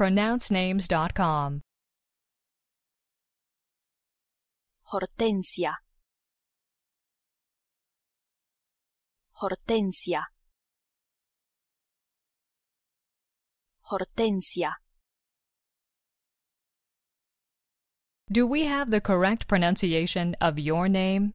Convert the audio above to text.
pronouncenames.com. Hortensia. Hortensia. Hortensia. Do we have the correct pronunciation of your name?